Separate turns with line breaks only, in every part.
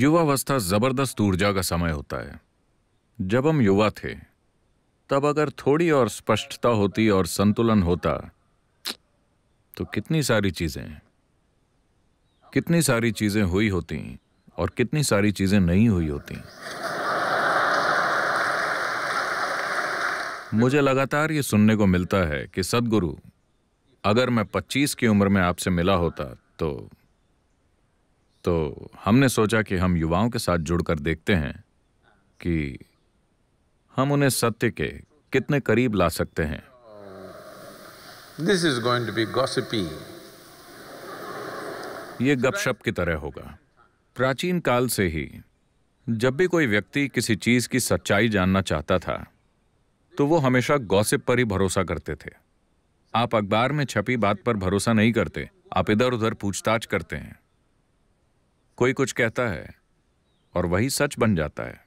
युवावस्था जबरदस्त ऊर्जा का समय होता है जब हम युवा थे तब अगर थोड़ी और स्पष्टता होती और संतुलन होता तो कितनी सारी चीजें कितनी सारी चीजें हुई होती और कितनी सारी चीजें नहीं हुई होती मुझे लगातार ये सुनने को मिलता है कि सदगुरु अगर मैं 25 की उम्र में आपसे मिला होता तो तो हमने सोचा कि हम युवाओं के साथ जुड़कर देखते हैं कि हम उन्हें सत्य के कितने करीब ला सकते हैं this is going to be gossipy ये गपशप की तरह होगा प्राचीन काल से ही जब भी कोई व्यक्ति किसी चीज की सच्चाई जानना चाहता था तो वो हमेशा गॉसिप पर ही भरोसा करते थे आप अखबार में छपी बात पर भरोसा नहीं करते आप इधर उधर पूछताछ करते हैं कोई कुछ कहता है और वही सच बन जाता है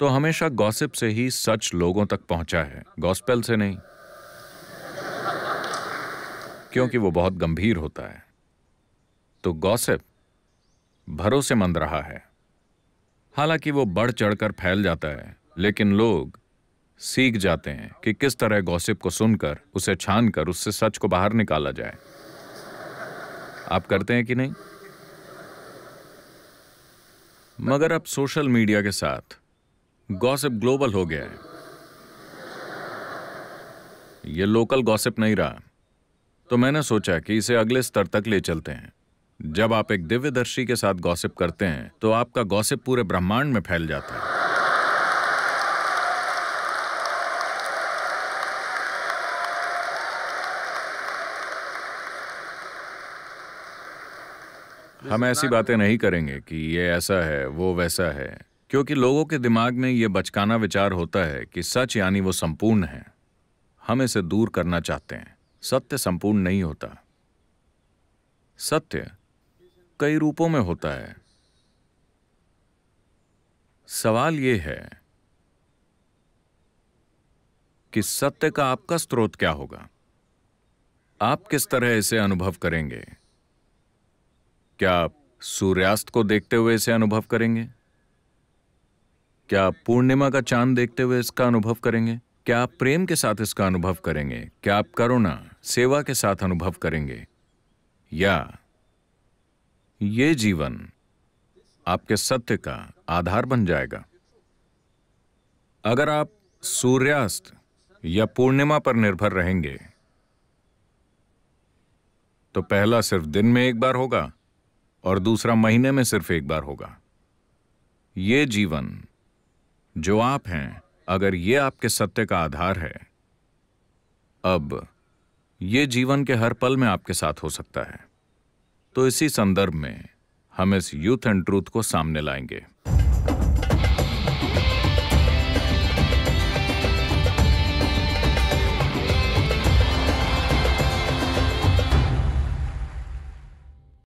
तो हमेशा गॉसिप से ही सच लोगों तक पहुंचा है गॉस्पेल से नहीं क्योंकि वो बहुत गंभीर होता है तो गॉसिप भरोसेमंद रहा है हालांकि वो बढ़ चढ़कर फैल जाता है लेकिन लोग सीख जाते हैं कि किस तरह गॉसिप को सुनकर उसे छानकर उससे सच को बाहर निकाला जाए आप करते हैं कि नहीं मगर अब सोशल मीडिया के साथ गॉसिप ग्लोबल हो गया है ये लोकल गॉसिप नहीं रहा तो मैंने सोचा कि इसे अगले स्तर तक ले चलते हैं जब आप एक दिव्यदर्शी के साथ गॉसिप करते हैं तो आपका गॉसिप पूरे ब्रह्मांड में फैल जाता है हम ऐसी बातें नहीं करेंगे कि ये ऐसा है वो वैसा है क्योंकि लोगों के दिमाग में ये बचकाना विचार होता है कि सच यानी वो संपूर्ण है हम इसे दूर करना चाहते हैं सत्य संपूर्ण नहीं होता सत्य कई रूपों में होता है सवाल यह है कि सत्य का आपका स्रोत क्या होगा आप किस तरह इसे अनुभव करेंगे क्या आप सूर्यास्त को देखते हुए इसे अनुभव करेंगे क्या आप पूर्णिमा का चांद देखते हुए इसका अनुभव करेंगे क्या आप प्रेम के साथ इसका अनुभव करेंगे क्या आप करुणा सेवा के साथ अनुभव करेंगे या ये जीवन आपके सत्य का आधार बन जाएगा अगर आप सूर्यास्त या पूर्णिमा पर निर्भर रहेंगे तो पहला सिर्फ दिन में एक बार होगा और दूसरा महीने में सिर्फ एक बार होगा ये जीवन जो आप हैं अगर ये आपके सत्य का आधार है अब ये जीवन के हर पल में आपके साथ हो सकता है तो इसी संदर्भ में हम इस यूथ एंड ट्रूथ को सामने लाएंगे